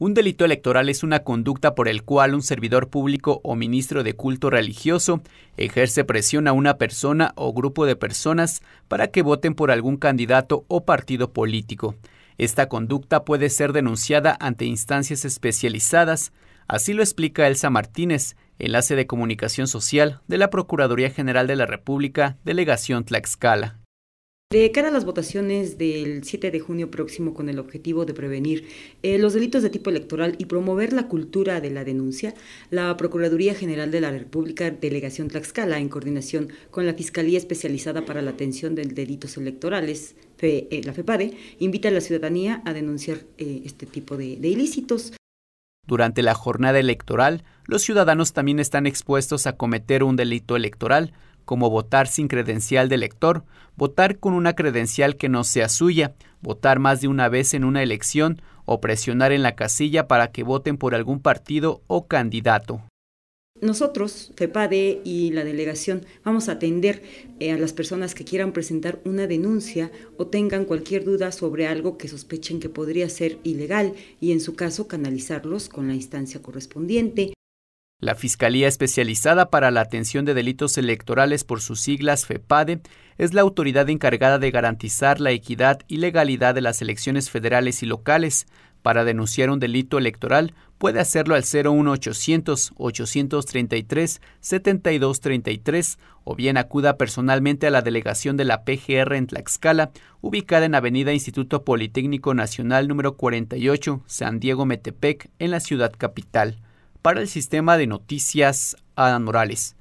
Un delito electoral es una conducta por el cual un servidor público o ministro de culto religioso ejerce presión a una persona o grupo de personas para que voten por algún candidato o partido político. Esta conducta puede ser denunciada ante instancias especializadas, así lo explica Elsa Martínez, enlace de comunicación social de la Procuraduría General de la República, Delegación Tlaxcala. De cara a las votaciones del 7 de junio próximo con el objetivo de prevenir eh, los delitos de tipo electoral y promover la cultura de la denuncia, la Procuraduría General de la República Delegación Tlaxcala, en coordinación con la Fiscalía Especializada para la Atención de Delitos Electorales, eh, la FEPADE, invita a la ciudadanía a denunciar eh, este tipo de ilícitos. Durante la jornada electoral, los ciudadanos también están expuestos a cometer un delito electoral, como votar sin credencial de elector, votar con una credencial que no sea suya, votar más de una vez en una elección o presionar en la casilla para que voten por algún partido o candidato. Nosotros, FEPADE y la delegación, vamos a atender eh, a las personas que quieran presentar una denuncia o tengan cualquier duda sobre algo que sospechen que podría ser ilegal y en su caso canalizarlos con la instancia correspondiente. La Fiscalía Especializada para la Atención de Delitos Electorales por sus siglas FEPADE es la autoridad encargada de garantizar la equidad y legalidad de las elecciones federales y locales. Para denunciar un delito electoral puede hacerlo al 01800 833 7233 o bien acuda personalmente a la delegación de la PGR en Tlaxcala, ubicada en Avenida Instituto Politécnico Nacional número 48, San Diego Metepec, en la ciudad capital para el sistema de noticias anorales.